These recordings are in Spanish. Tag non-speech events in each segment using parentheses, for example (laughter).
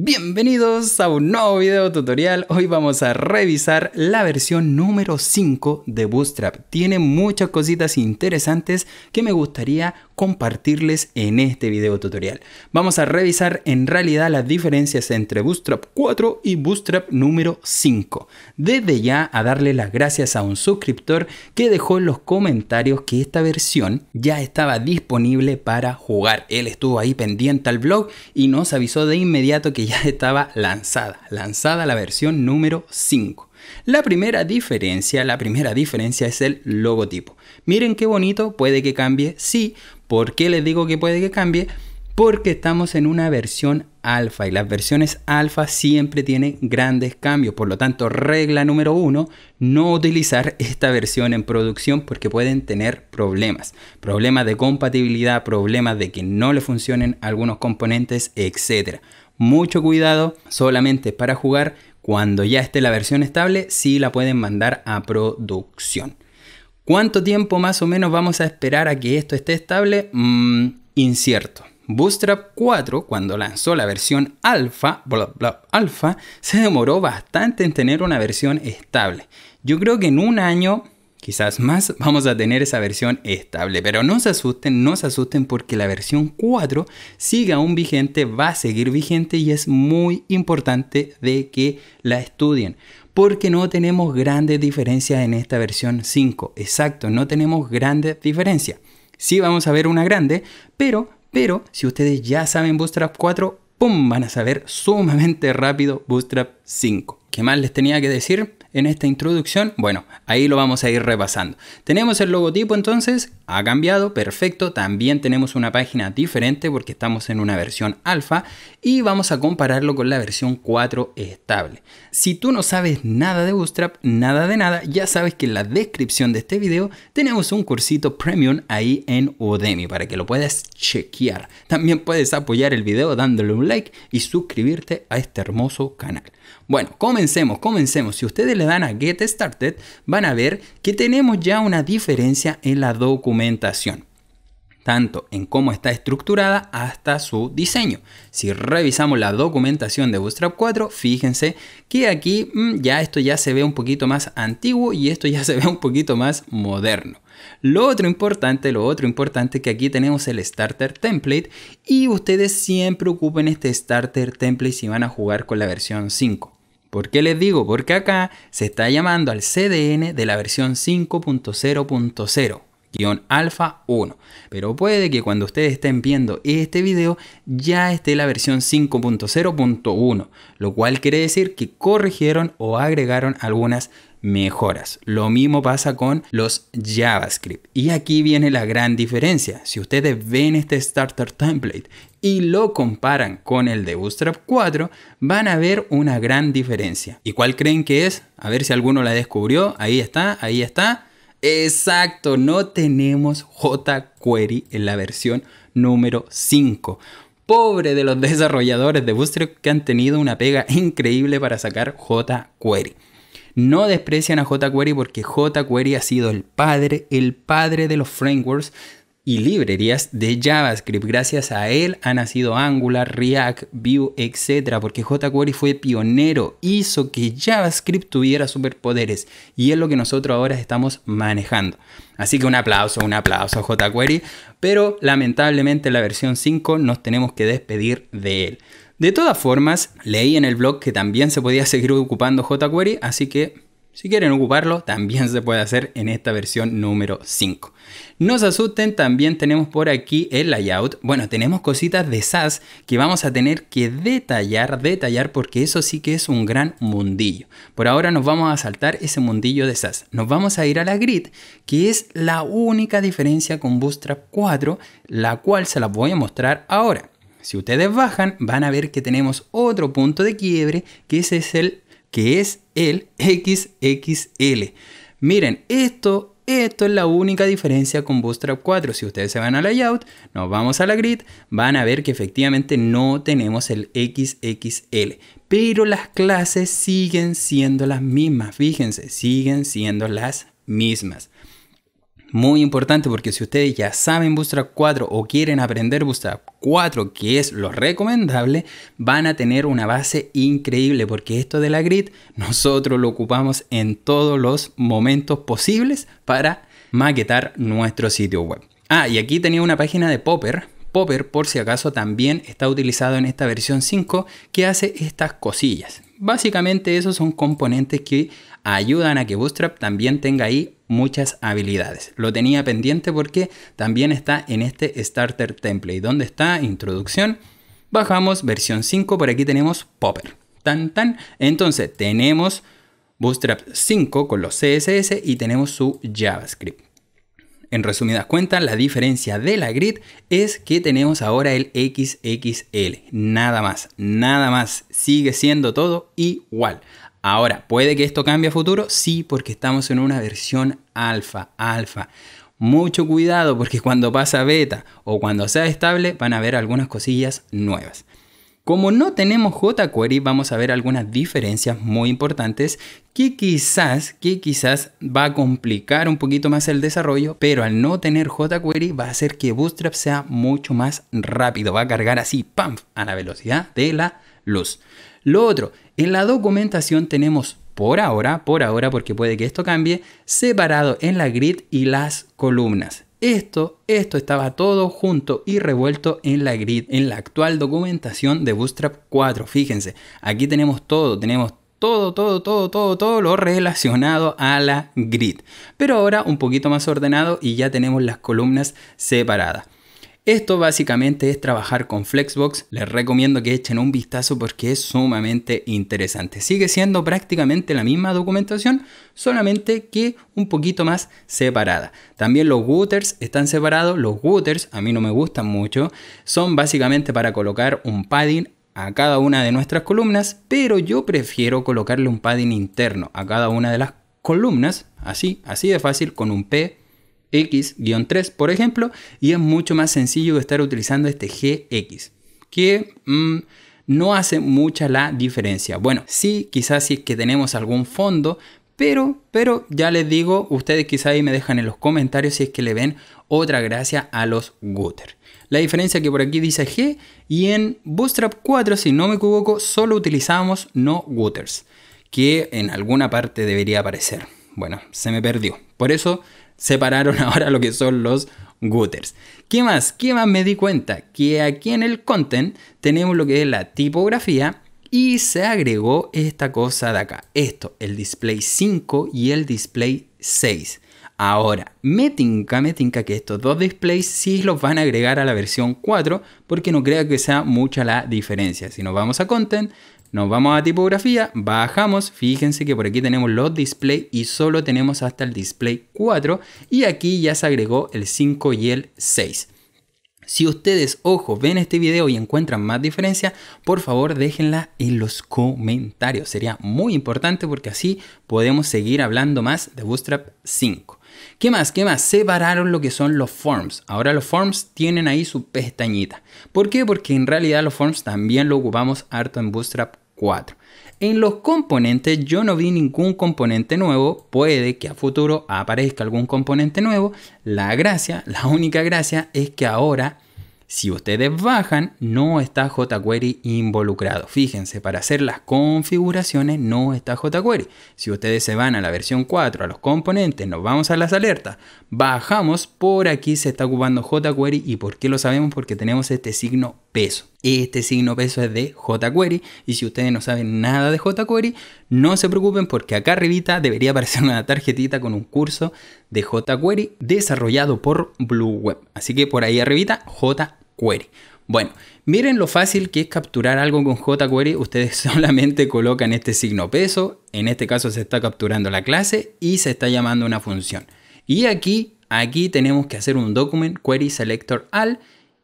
Bienvenidos a un nuevo video tutorial. Hoy vamos a revisar la versión número 5 de Bootstrap. Tiene muchas cositas interesantes que me gustaría compartirles en este video tutorial. Vamos a revisar en realidad las diferencias entre Bootstrap 4 y Bootstrap número 5. Desde ya a darle las gracias a un suscriptor que dejó en los comentarios que esta versión ya estaba disponible para jugar. Él estuvo ahí pendiente al blog y nos avisó de inmediato que ya (laughs) estaba lanzada, lanzada la versión número 5. La primera diferencia, la primera diferencia es el logotipo. Miren qué bonito, puede que cambie, sí. ¿Por qué les digo que puede que cambie? Porque estamos en una versión alfa y las versiones alfa siempre tienen grandes cambios. Por lo tanto, regla número uno, no utilizar esta versión en producción porque pueden tener problemas. Problemas de compatibilidad, problemas de que no le funcionen algunos componentes, etcétera mucho cuidado, solamente para jugar. Cuando ya esté la versión estable, si la pueden mandar a producción. ¿Cuánto tiempo más o menos vamos a esperar a que esto esté estable? Mm, incierto. Bootstrap 4, cuando lanzó la versión alfa, alfa, se demoró bastante en tener una versión estable. Yo creo que en un año quizás más, vamos a tener esa versión estable. Pero no se asusten, no se asusten porque la versión 4 sigue aún vigente, va a seguir vigente y es muy importante de que la estudien. Porque no tenemos grandes diferencias en esta versión 5. Exacto, no tenemos grandes diferencias. Sí vamos a ver una grande, pero, pero, si ustedes ya saben Bootstrap 4, ¡pum! Van a saber sumamente rápido Bootstrap 5. ¿Qué más les tenía que decir? en esta introducción? Bueno, ahí lo vamos a ir repasando. Tenemos el logotipo entonces ha cambiado, perfecto. También tenemos una página diferente porque estamos en una versión alfa y vamos a compararlo con la versión 4 estable. Si tú no sabes nada de Bootstrap, nada de nada, ya sabes que en la descripción de este video tenemos un cursito premium ahí en Udemy para que lo puedas chequear. También puedes apoyar el video dándole un like y suscribirte a este hermoso canal. Bueno, comencemos, comencemos. Si ustedes le dan a Get Started, van a ver que tenemos ya una diferencia en la documentación tanto en cómo está estructurada hasta su diseño. Si revisamos la documentación de Bootstrap 4, fíjense que aquí mm, ya esto ya se ve un poquito más antiguo y esto ya se ve un poquito más moderno. Lo otro importante, lo otro importante que aquí tenemos el starter template y ustedes siempre ocupen este starter template si van a jugar con la versión 5. ¿Por qué les digo? Porque acá se está llamando al CDN de la versión 5.0.0 alfa 1. Pero puede que cuando ustedes estén viendo este video ya esté la versión 5.0.1, lo cual quiere decir que corrigieron o agregaron algunas mejoras. Lo mismo pasa con los JavaScript. Y aquí viene la gran diferencia. Si ustedes ven este starter template y lo comparan con el de Bootstrap 4, van a ver una gran diferencia. ¿Y cuál creen que es? A ver si alguno la descubrió. Ahí está, ahí está. Exacto, no tenemos jQuery en la versión número 5. Pobre de los (laughs) desarrolladores de Bootstrap que han tenido una pega increíble para sacar jQuery. No desprecian a jQuery porque jQuery ha sido el padre, el padre de los frameworks y librerías de JavaScript. Gracias a él ha nacido Angular, React, Vue, etc. Porque jQuery fue pionero, hizo que JavaScript tuviera superpoderes y es lo que nosotros ahora estamos manejando. Así que un aplauso, un aplauso a jQuery, pero lamentablemente la versión 5 nos tenemos que despedir de él. De todas formas, leí en el blog que también se podía seguir ocupando jQuery, así que si quieren ocuparlo, también se puede hacer en esta versión número 5. No se asusten, también tenemos por aquí el layout. Bueno, tenemos cositas de SAS que vamos a tener que detallar, detallar, porque eso sí que es un gran mundillo. Por ahora nos vamos a saltar ese mundillo de SAS. Nos vamos a ir a la grid, que es la única diferencia con Bootstrap 4, la cual se la voy a mostrar ahora. Si ustedes bajan, van a ver que tenemos otro punto de quiebre, que ese es el que es el XXL. Miren, esto, esto es la única diferencia con Bootstrap 4. Si ustedes se van a layout, nos vamos a la grid, van a ver que efectivamente no tenemos el XXL. Pero las clases siguen siendo las mismas, fíjense, siguen siendo las mismas. Muy importante porque si ustedes ya saben Bootstrap 4 o quieren aprender Bootstrap 4, que es lo recomendable, van a tener una base increíble porque esto de la grid nosotros lo ocupamos en todos los momentos posibles para maquetar nuestro sitio web. Ah, y aquí tenía una página de Popper Popper, por si acaso, también está utilizado en esta versión 5 que hace estas cosillas. Básicamente esos son componentes que ayudan a que Bootstrap también tenga ahí muchas habilidades. Lo tenía pendiente porque también está en este Starter Template, donde está introducción, bajamos versión 5, por aquí tenemos Popper. Tan, tan. Entonces tenemos Bootstrap 5 con los CSS y tenemos su JavaScript. En resumidas cuentas, la diferencia de la grid es que tenemos ahora el XXL. Nada más, nada más. Sigue siendo todo igual. Ahora, ¿puede que esto cambie a futuro? Sí, porque estamos en una versión alfa, alfa. Mucho cuidado porque cuando pasa beta o cuando sea estable van a haber algunas cosillas nuevas. Como no tenemos jQuery, vamos a ver algunas diferencias muy importantes que quizás, que quizás va a complicar un poquito más el desarrollo, pero al no tener jQuery va a hacer que Bootstrap sea mucho más rápido, va a cargar así, ¡pam!, a la velocidad de la luz. Lo otro, en la documentación tenemos por ahora, por ahora, porque puede que esto cambie, separado en la grid y las columnas. Esto, esto estaba todo junto y revuelto en la grid, en la actual documentación de Bootstrap 4. Fíjense, aquí tenemos todo, tenemos todo, todo, todo, todo, todo lo relacionado a la grid. Pero ahora un poquito más ordenado y ya tenemos las columnas separadas. Esto básicamente es trabajar con Flexbox, les recomiendo que echen un vistazo porque es sumamente interesante. Sigue siendo prácticamente la misma documentación, solamente que un poquito más separada. También los gutters están separados, los gutters a mí no me gustan mucho, son básicamente para colocar un padding a cada una de nuestras columnas, pero yo prefiero colocarle un padding interno a cada una de las columnas, así, así de fácil, con un P x 3 por ejemplo, y es mucho más sencillo estar utilizando este GX, que mm, no hace mucha la diferencia. Bueno, sí, quizás si sí es que tenemos algún fondo, pero, pero ya les digo, ustedes quizás ahí me dejan en los comentarios si es que le ven otra gracia a los Gutter. La diferencia que por aquí dice G y en Bootstrap 4, si no me equivoco, solo utilizamos no Gutters, que en alguna parte debería aparecer. Bueno, se me perdió. Por eso separaron (laughs) ahora lo que son los Gutters. ¿Qué más? ¿Qué más me di cuenta? Que aquí en el content tenemos lo que es la tipografía y se agregó esta cosa de acá. Esto, el display 5 y el display 6. Ahora, me tinca, me tinca que estos dos displays sí los van a agregar a la versión 4 porque no creo que sea mucha la diferencia. Si nos vamos a content, nos vamos a tipografía, bajamos, fíjense que por aquí tenemos los display y solo tenemos hasta el display 4 y aquí ya se agregó el 5 y el 6. Si ustedes, ojo, ven este video y encuentran más diferencia, por favor déjenla en los comentarios. Sería muy importante porque así podemos seguir hablando más de Bootstrap 5. ¿Qué más? ¿Qué más? Separaron lo que son los forms. Ahora los forms tienen ahí su pestañita. ¿Por qué? Porque en realidad los forms también lo ocupamos harto en Bootstrap 4. En los componentes yo no vi ningún componente nuevo, puede que a futuro aparezca algún componente nuevo. La gracia, la única gracia es que ahora, si ustedes bajan, no está jQuery involucrado. Fíjense, para hacer las configuraciones no está jQuery. Si ustedes se van a la versión 4, a los componentes, nos vamos a las alertas, bajamos, por aquí se está ocupando jQuery y ¿por qué lo sabemos? Porque tenemos este signo este signo peso es de jQuery y si ustedes no saben nada de jQuery, no se preocupen porque acá arribita debería aparecer una tarjetita con un curso de jQuery desarrollado por Blue Web. Así que por ahí arribita jQuery. Bueno, miren lo fácil que es capturar algo con jQuery. Ustedes (laughs) solamente colocan este signo peso, en este caso se está capturando la clase y se está llamando una función. Y aquí, aquí tenemos que hacer un document query selector al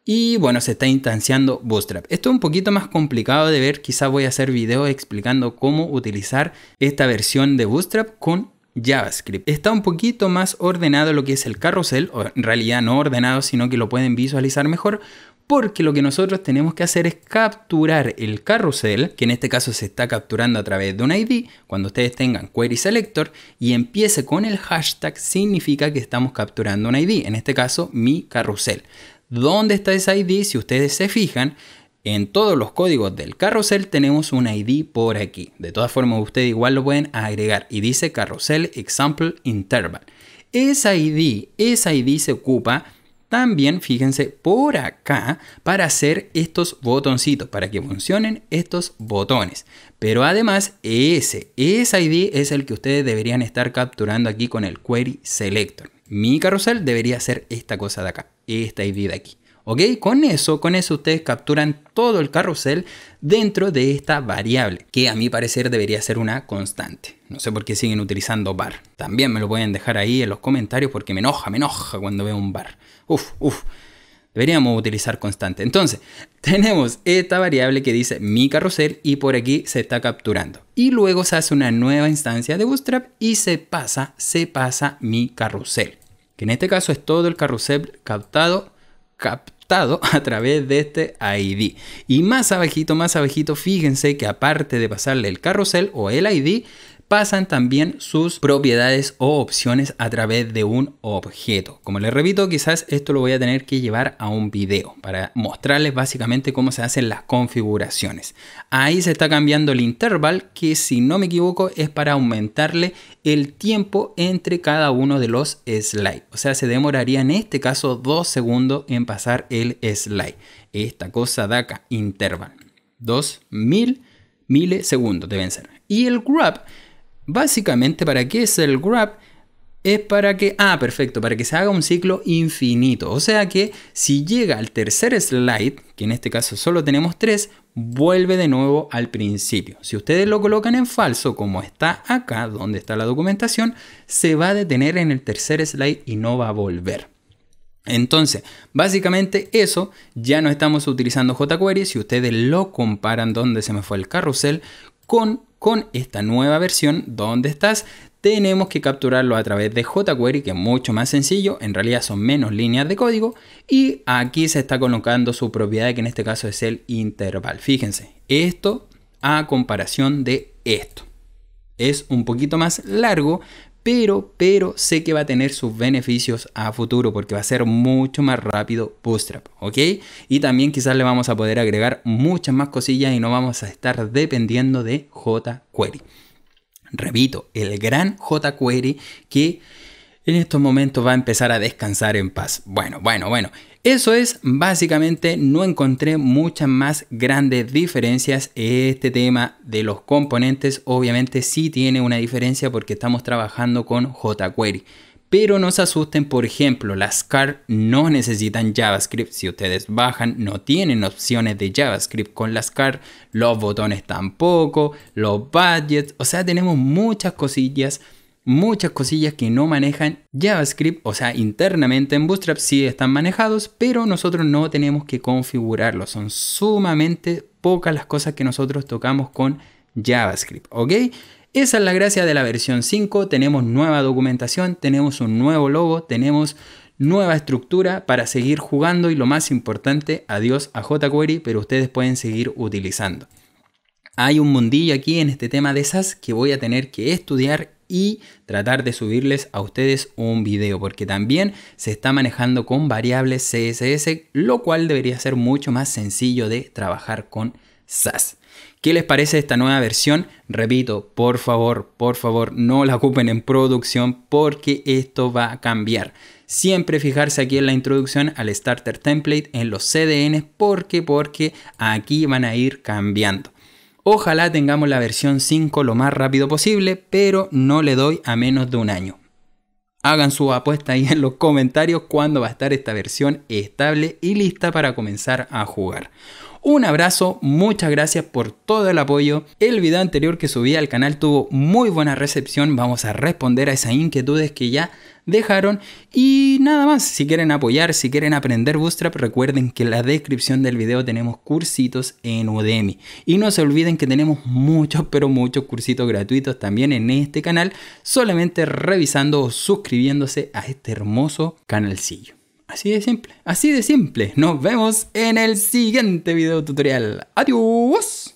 y bueno, se está instanciando Bootstrap. Esto es un poquito más complicado de ver, quizás voy a hacer videos explicando cómo utilizar esta versión de Bootstrap con JavaScript. Está un poquito más ordenado lo que es el carrusel, o en realidad no ordenado, sino que lo pueden visualizar mejor, porque lo que nosotros tenemos que hacer es capturar el carrusel, que en este caso se está capturando a través de un ID, cuando ustedes tengan query selector y empiece con el hashtag significa que estamos capturando un ID, en este caso mi carrusel. ¿Dónde está esa ID? Si ustedes se fijan, en todos los códigos del carrusel tenemos una ID por aquí. De todas formas, ustedes igual lo pueden agregar y dice carrusel example interval. Esa ID, esa ID se ocupa también, fíjense, por acá para hacer estos botoncitos, para que funcionen estos botones. Pero además, ese, ese ID es el que ustedes deberían estar capturando aquí con el Query Selector. Mi carrusel debería ser esta cosa de acá esta ID de aquí. ¿Ok? Con eso, con eso ustedes capturan todo el carrusel dentro de esta variable, que a mi parecer debería ser una constante. No sé por qué siguen utilizando bar. También me lo pueden dejar ahí en los comentarios porque me enoja, me enoja cuando veo un bar. Uf, uf. Deberíamos utilizar constante. Entonces, (laughs) tenemos esta variable que dice mi carrusel y por aquí se está capturando. Y luego se hace una nueva instancia de Bootstrap y se pasa, se pasa mi carrusel que en este caso es todo el carrusel captado, captado (laughs) a través de este ID. Y más abajito, más abajito, fíjense que aparte de pasarle el carrusel o el ID, pasan también sus propiedades o opciones a través de un objeto. Como les repito, quizás esto lo voy a tener que llevar a un video para mostrarles básicamente cómo se hacen las configuraciones. Ahí se está cambiando el interval que si no me equivoco es para aumentarle el tiempo entre cada uno de los slides. O sea, se demoraría en este caso dos segundos en pasar el slide. Esta cosa da acá, interval. 2000 milisegundos deben ser. Y el grab Básicamente, ¿para qué es el grab? Es para que, ah, perfecto, para que se haga un ciclo infinito. O sea que si llega al tercer slide, que en este caso solo tenemos tres, vuelve de nuevo al principio. Si ustedes lo colocan en falso, como está acá, donde está la documentación, se va a detener en el tercer slide y no va a volver. Entonces, básicamente eso, ya no estamos utilizando jQuery, si ustedes lo comparan donde se me fue el carrusel, con con esta nueva versión donde estás, tenemos que capturarlo a través de jQuery, que es mucho más sencillo, en realidad son menos líneas de código, y aquí se está colocando su propiedad, que en este caso es el interval. Fíjense, esto a comparación de esto. Es un poquito más largo, pero, pero sé que va a tener sus beneficios a futuro porque va a ser mucho más rápido Bootstrap, ¿ok? Y también quizás le vamos a poder agregar muchas más cosillas y no vamos a estar dependiendo de jQuery. Repito, el gran jQuery que en estos momentos va a empezar a descansar en paz. Bueno, bueno, bueno. Eso es, básicamente no encontré muchas más grandes diferencias. Este tema de los componentes obviamente sí tiene una diferencia porque estamos trabajando con jQuery. Pero no se asusten, por ejemplo, las car no necesitan JavaScript. Si ustedes bajan, no tienen opciones de JavaScript con las car. Los botones tampoco, los budgets. O sea, tenemos muchas cosillas muchas cosillas que no manejan JavaScript, o sea, internamente en Bootstrap sí están manejados, pero nosotros no tenemos que configurarlos. Son sumamente pocas las cosas que nosotros tocamos con JavaScript, ¿ok? Esa es la gracia de la versión 5, tenemos nueva documentación, tenemos un nuevo logo, tenemos nueva estructura para seguir jugando y lo más importante, adiós a jQuery, pero ustedes pueden seguir utilizando. Hay un mundillo aquí en este tema de SAS que voy a tener que estudiar y tratar de subirles a ustedes un video porque también se está manejando con variables CSS lo cual debería ser mucho más sencillo de trabajar con SAS. ¿Qué les parece esta nueva versión? Repito, por favor, por favor, no la ocupen en producción porque esto va a cambiar. Siempre fijarse aquí en la introducción al Starter Template, en los CDN, porque, porque aquí van a ir cambiando. Ojalá tengamos la versión 5 lo más rápido posible, pero no le doy a menos de un año. Hagan su apuesta ahí en los comentarios cuándo va a estar esta versión estable y lista para comenzar a jugar. Un abrazo, muchas gracias por todo el apoyo. El video anterior que subí al canal tuvo muy buena recepción. Vamos a responder a esas inquietudes que ya dejaron. Y nada más, si quieren apoyar, si quieren aprender Bootstrap, recuerden que en la descripción del video tenemos cursitos en Udemy. Y no se olviden que tenemos muchos, pero muchos cursitos gratuitos también en este canal, solamente revisando o suscribiéndose a este hermoso canalcillo. Así de simple, así de simple. Nos vemos en el siguiente video tutorial. Adiós.